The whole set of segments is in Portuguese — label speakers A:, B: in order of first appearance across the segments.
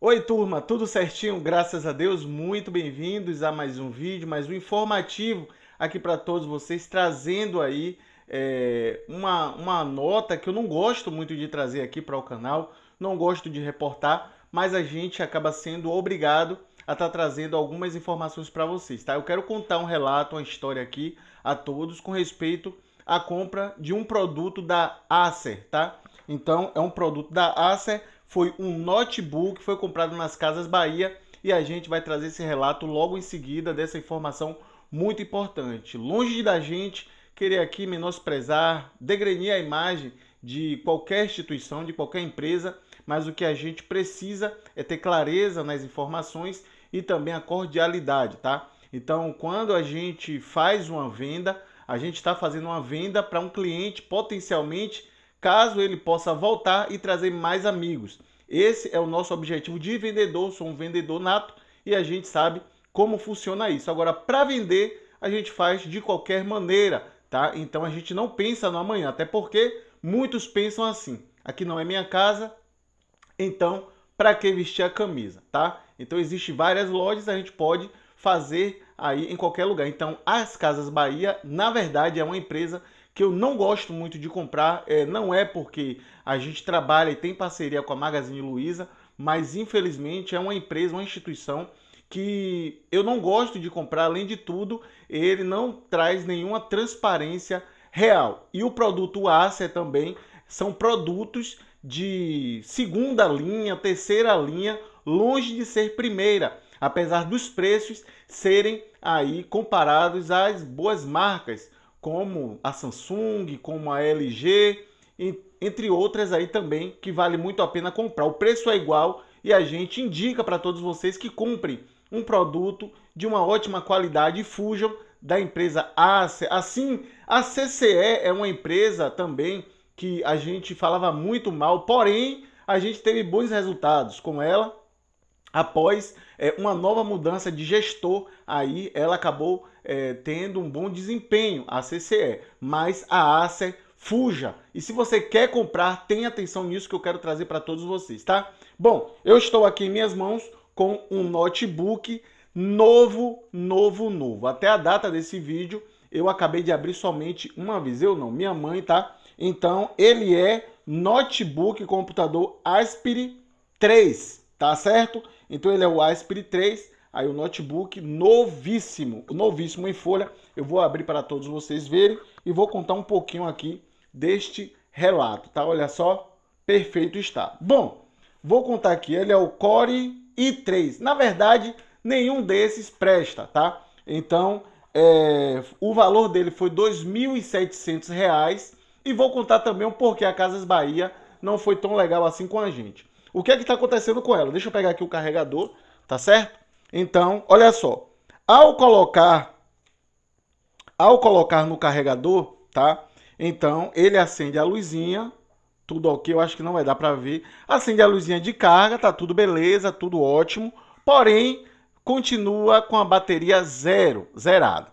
A: Oi, turma, tudo certinho? Graças a Deus, muito bem-vindos a mais um vídeo, mais um informativo aqui para todos vocês, trazendo aí é, uma, uma nota que eu não gosto muito de trazer aqui para o canal, não gosto de reportar, mas a gente acaba sendo obrigado a estar tá trazendo algumas informações para vocês, tá? Eu quero contar um relato, uma história aqui a todos com respeito à compra de um produto da Acer, tá? Então, é um produto da Acer foi um notebook, que foi comprado nas Casas Bahia e a gente vai trazer esse relato logo em seguida dessa informação muito importante. Longe da gente querer aqui menosprezar, degrenir a imagem de qualquer instituição, de qualquer empresa, mas o que a gente precisa é ter clareza nas informações e também a cordialidade, tá? Então, quando a gente faz uma venda, a gente está fazendo uma venda para um cliente potencialmente caso ele possa voltar e trazer mais amigos. Esse é o nosso objetivo de vendedor, sou um vendedor nato e a gente sabe como funciona isso. Agora, para vender, a gente faz de qualquer maneira, tá? Então a gente não pensa no amanhã, até porque muitos pensam assim: aqui não é minha casa, então para que vestir a camisa, tá? Então existe várias lojas, a gente pode fazer aí em qualquer lugar. Então, as Casas Bahia, na verdade, é uma empresa que eu não gosto muito de comprar. É, não é porque a gente trabalha e tem parceria com a Magazine Luiza, mas infelizmente é uma empresa, uma instituição que eu não gosto de comprar. Além de tudo, ele não traz nenhuma transparência real. E o produto Acer também são produtos de segunda linha, terceira linha, longe de ser primeira apesar dos preços serem aí comparados às boas marcas como a Samsung, como a LG, entre outras aí também que vale muito a pena comprar. O preço é igual e a gente indica para todos vocês que comprem um produto de uma ótima qualidade e fujam da empresa Acer. Assim, a CCE é uma empresa também que a gente falava muito mal, porém a gente teve bons resultados com ela após é, uma nova mudança de gestor, aí ela acabou é, tendo um bom desempenho, a CCE, mas a Acer fuja. E se você quer comprar, tenha atenção nisso que eu quero trazer para todos vocês, tá? Bom, eu estou aqui em minhas mãos com um notebook novo, novo, novo. Até a data desse vídeo, eu acabei de abrir somente uma vez, eu não, minha mãe, tá? Então, ele é notebook computador Aspire 3, tá certo? Então ele é o Aspire 3, aí o notebook novíssimo, novíssimo em folha. Eu vou abrir para todos vocês verem e vou contar um pouquinho aqui deste relato, tá? Olha só, perfeito está. Bom, vou contar aqui, ele é o Core i3. Na verdade, nenhum desses presta, tá? Então, é, o valor dele foi R$ 2.700 e vou contar também o porquê a Casas Bahia não foi tão legal assim com a gente. O que é que está acontecendo com ela? Deixa eu pegar aqui o carregador, tá certo? Então, olha só. Ao colocar ao colocar no carregador, tá? Então, ele acende a luzinha, tudo ok, eu acho que não vai dar para ver. Acende a luzinha de carga, tá tudo beleza, tudo ótimo. Porém, continua com a bateria zero, zerada.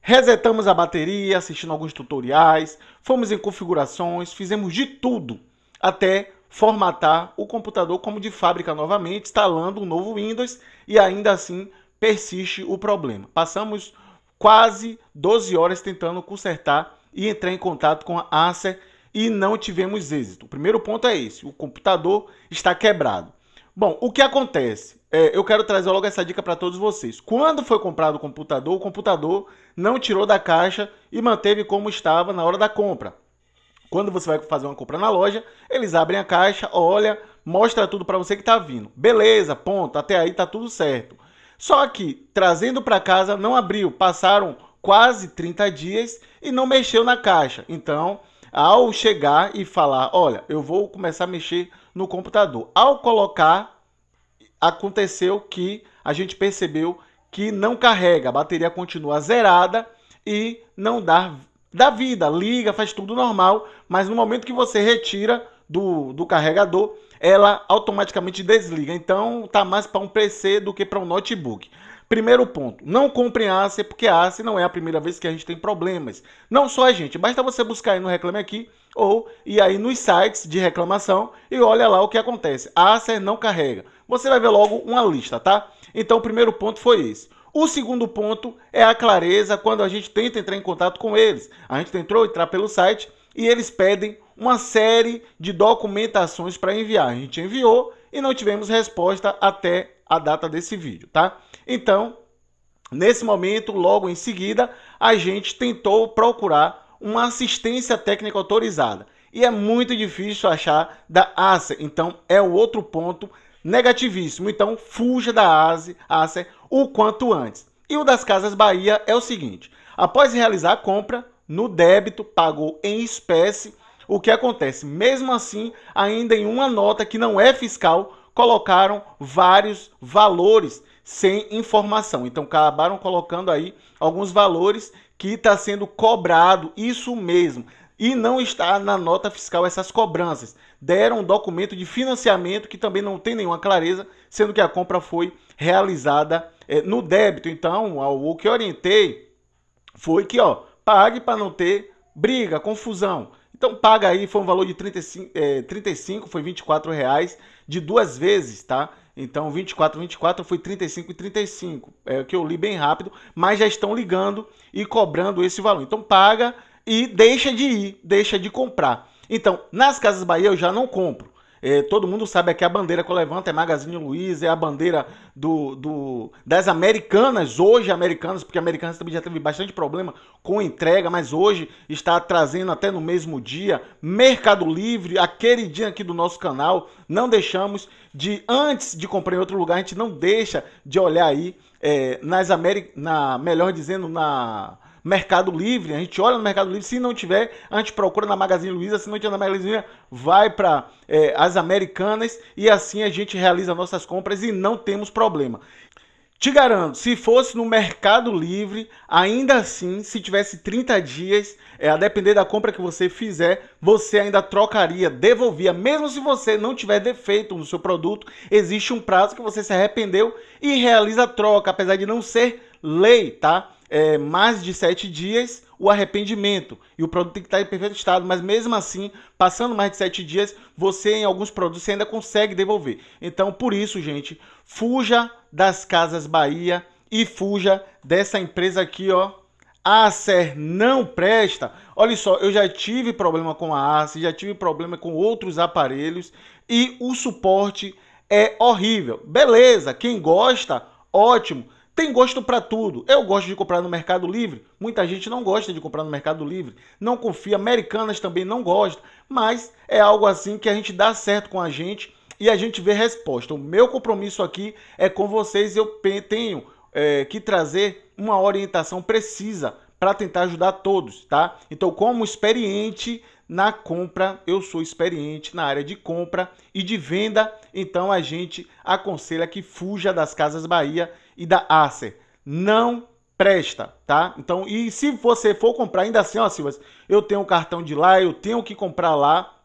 A: Resetamos a bateria, assistindo alguns tutoriais, fomos em configurações, fizemos de tudo até formatar o computador como de fábrica novamente, instalando um novo Windows e ainda assim persiste o problema. Passamos quase 12 horas tentando consertar e entrar em contato com a Acer e não tivemos êxito. O primeiro ponto é esse: o computador está quebrado. Bom, o que acontece? É, eu quero trazer logo essa dica para todos vocês. Quando foi comprado o computador, o computador não tirou da caixa e manteve como estava na hora da compra. Quando você vai fazer uma compra na loja, eles abrem a caixa, olha, mostra tudo para você que está vindo. Beleza, ponto, até aí tá tudo certo. Só que trazendo para casa não abriu, passaram quase 30 dias e não mexeu na caixa. Então, ao chegar e falar, olha, eu vou começar a mexer no computador. Ao colocar, aconteceu que a gente percebeu que não carrega, a bateria continua zerada e não dá da vida, liga, faz tudo normal, mas no momento que você retira do, do carregador, ela automaticamente desliga. Então tá mais para um PC do que para um notebook. Primeiro ponto, não compre Acer porque a Acer não é a primeira vez que a gente tem problemas. Não só a gente, basta você buscar aí no Reclame Aqui ou ir aí nos sites de reclamação e olha lá o que acontece. A Acer não carrega. Você vai ver logo uma lista, tá? Então o primeiro ponto foi esse. O segundo ponto é a clareza quando a gente tenta entrar em contato com eles. A gente tentou entrar pelo site e eles pedem uma série de documentações para enviar. A gente enviou e não tivemos resposta até a data desse vídeo, tá? Então, nesse momento, logo em seguida, a gente tentou procurar uma assistência técnica autorizada. E é muito difícil achar da ASE. Então, é o outro ponto negativíssimo. Então, fuja da ASE, ASE o quanto antes. E o das Casas Bahia é o seguinte: após realizar a compra, no débito, pagou em espécie. O que acontece? Mesmo assim, ainda em uma nota que não é fiscal, colocaram vários valores sem informação. Então acabaram colocando aí alguns valores que está sendo cobrado, isso mesmo. E não está na nota fiscal essas cobranças. Deram um documento de financiamento que também não tem nenhuma clareza, sendo que a compra foi realizada é, no débito, então, o que orientei foi que, ó, pague para não ter briga, confusão. Então paga aí, foi um valor de 35, é, 35 foi 24 reais de duas vezes, tá? Então 24, 24 foi 35 e 35, é o que eu li bem rápido, mas já estão ligando e cobrando esse valor. Então paga e deixa de ir, deixa de comprar. Então nas casas Bahia eu já não compro. É, todo mundo sabe aqui a bandeira que eu levanto é Magazine Luiza, é a bandeira do, do, das americanas, hoje americanas, porque americanas também já teve bastante problema com entrega, mas hoje está trazendo até no mesmo dia. Mercado Livre, a queridinha aqui do nosso canal, não deixamos de, antes de comprar em outro lugar, a gente não deixa de olhar aí é, nas Ameri na, melhor dizendo, na Mercado Livre, a gente olha no Mercado Livre, se não tiver, a gente procura na Magazine Luiza, se não tiver na Magazine Luiza, vai para é, eh, as Americanas e assim a gente realiza nossas compras e não temos problema. Te garanto, se fosse no Mercado Livre, ainda assim, se tivesse 30 dias, é, a depender da compra que você fizer, você ainda trocaria, devolvia. Mesmo se você não tiver defeito no seu produto, existe um prazo que você se arrependeu e realiza a troca, apesar de não ser lei, tá? é, mais de sete dias o arrependimento. E o produto tem que estar em perfeito estado, mas mesmo assim, passando mais de sete dias, você em alguns produtos ainda consegue devolver. Então, por isso, gente, fuja das Casas Bahia e fuja dessa empresa aqui, ó. A Acer não presta. Olha só, eu já tive problema com a Acer, já tive problema com outros aparelhos e o suporte é horrível. Beleza, quem gosta, ótimo. Tem gosto para tudo. Eu gosto de comprar no Mercado Livre. Muita gente não gosta de comprar no Mercado Livre. Não confia. Americanas também não gostam. Mas é algo assim que a gente dá certo com a gente e a gente vê resposta. O meu compromisso aqui é com vocês. Eu tenho é, que trazer uma orientação precisa para tentar ajudar todos, tá? Então, como experiente na compra, eu sou experiente na área de compra e de venda, então a gente aconselha que fuja das Casas Bahia e da Acer. Não presta, tá? Então, e se você for comprar, ainda assim, ó, Silvas, eu tenho um cartão de lá, eu tenho que comprar lá,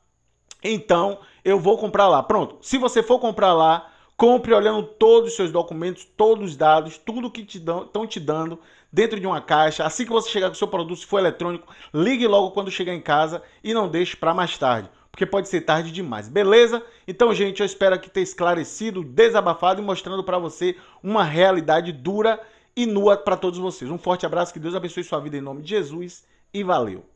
A: então eu vou comprar lá. Pronto, se você for comprar lá, compre olhando todos os seus documentos, todos os dados, tudo que estão te, te dando dentro de uma caixa. Assim que você chegar com o seu produto, se for eletrônico, ligue logo quando chegar em casa e não deixe para mais tarde porque pode ser tarde demais, beleza? Então, gente, eu espero que ter esclarecido, desabafado e mostrando para você uma realidade dura e nua para todos vocês. Um forte abraço, que Deus abençoe sua vida em nome de Jesus e valeu!